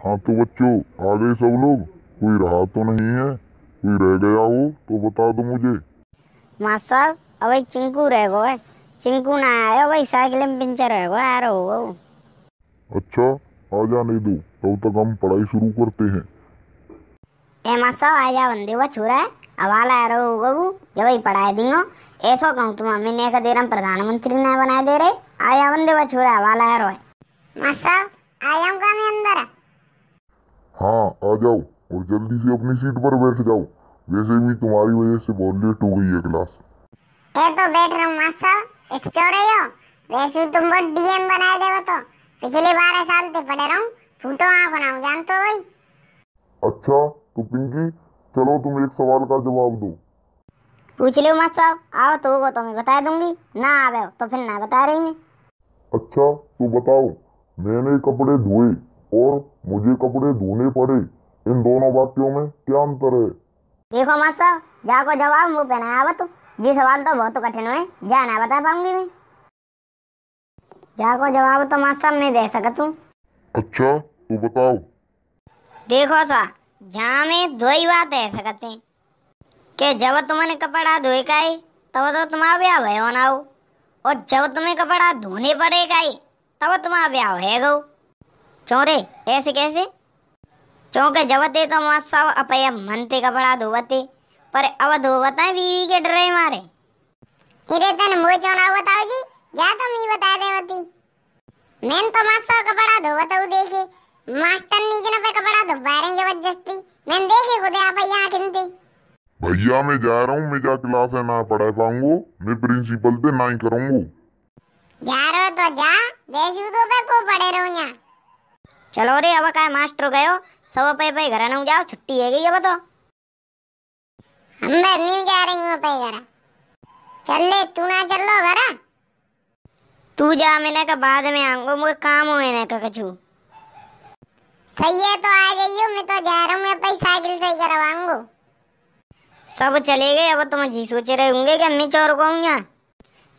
हाँ तो बच्चों आ गए सब लोग कोई रहा तो नहीं है कोई रह गया हो तो बता दो मुझे मास्टर अबे चिंकू रह गो है चिंकू ना आया भाई साइकिल में पिंचर रह गो आ रहा होगा वो अच्छा आ जा नहीं दो तो, तब तक हम पढ़ाई शुरू करते हैं ए मास्टर आ जा बंदे वो छुरा है हवाला आ रहा होगा वो जब ही पढ़ाई देंगे ऐसा कहूँ तुम अम्मी ने कह दे रहा प्रधानमंत्री ने बनाया दे रहे आया बंदे वो छुरा हवाला आ रहा है मास्टर आया हूँ अंदर है हाँ आ जाओ और जल्दी से अपनी सीट पर बैठ जाओ वैसे भी तुम्हारी वजह से बहुत लेट हो गई है क्लास ये तो बैठ रहा हूँ मास्टर एक चोरे हो वैसे भी तुम बहुत डीएम बनाए देव तो पिछले बारह साल से पढ़े रहा हूँ फूटो हाँ बनाओ जानते हो भाई अच्छा तो पिंकी चलो तुम एक सवाल का जवाब दो पूछ लो मत साहब आओ तो वो तो मैं बता दूंगी ना आवे तो फिर ना बता रही मैं अच्छा तो बताओ मैंने कपड़े धोए और मुझे कपड़े धोने पड़े इन दोनों वाक्यों में क्या अंतर है देखो मास्टर साहब जा को जवाब मुंह पे ना आवा तो ये सवाल तो बहुत कठिन है जा ना बता पाऊंगी मैं जा को जवाब तो मास्टर साहब नहीं दे सका तू अच्छा तू तो बताओ देखो सा जहाँ में दो ही बात है सकते के जब तुमने कपड़ा धोए का है तब तो तुम्हारा ब्याह भयो ना हो और जब तुम्हें कपड़ा धोने पड़ेगा तब तुम्हारा ब्याह है गो चोरे ऐसे कैसे चौके जबते तो मां सब अपय मनते कपड़ा धोवते पर अब धोवता है बीवी के डरे मारे इरे तन मोए ना बताओ जी जा तुम तो ही बता देवती मैंने तो मां सब कपड़ा धोवता हूँ देखे मास्टर नी के पे कपड़ा धोवा रहे जबरदस्ती मैंने देखे खुद आप यहां किनते भैया मैं जा रहा हूं मैं जा क्लास है ना पढ़ा पाऊंगो मैं प्रिंसिपल से ना ही करूंगो जा रहा तो जा वैसे तो पे को पढ़े रहो यहाँ चलो रे अब का मास्टर गयो सब पे पे घर न जाओ छुट्टी है गई अब तो हम मैं नहीं जा रही हूं पे घर चल ले तू ना चल लो घर तू जा मैंने का बाद में आऊंगा मुझे काम हो मैंने का कछु सही है तो आ हूं मैं तो जा रहा हूं मैं भाई साइकिल सही करवाऊंगा सब चले गए अब तुम तो जी सोच रहे होंगे कि मैं चोर को हूँ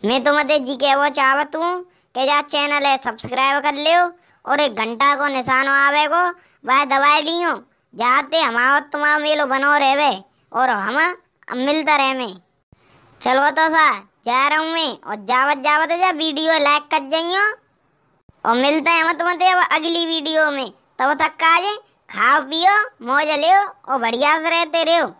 मैं तो मत जी के वो चाहत हूँ के जा चैनल है सब्सक्राइब कर लियो और एक घंटा को निशान आवे को वह दवाई लियो जाते हमारो तुम्हारा मेलो बनो रहे और हम मिलता रहे में चलो तो सा जा रहा हूँ मैं और जावत जावत जा वीडियो लाइक कर जाइयो और मिलते हैं हम तुम्हें अब अगली वीडियो में तब तक का जे खाओ पियो मौज लो और बढ़िया से रहते रहो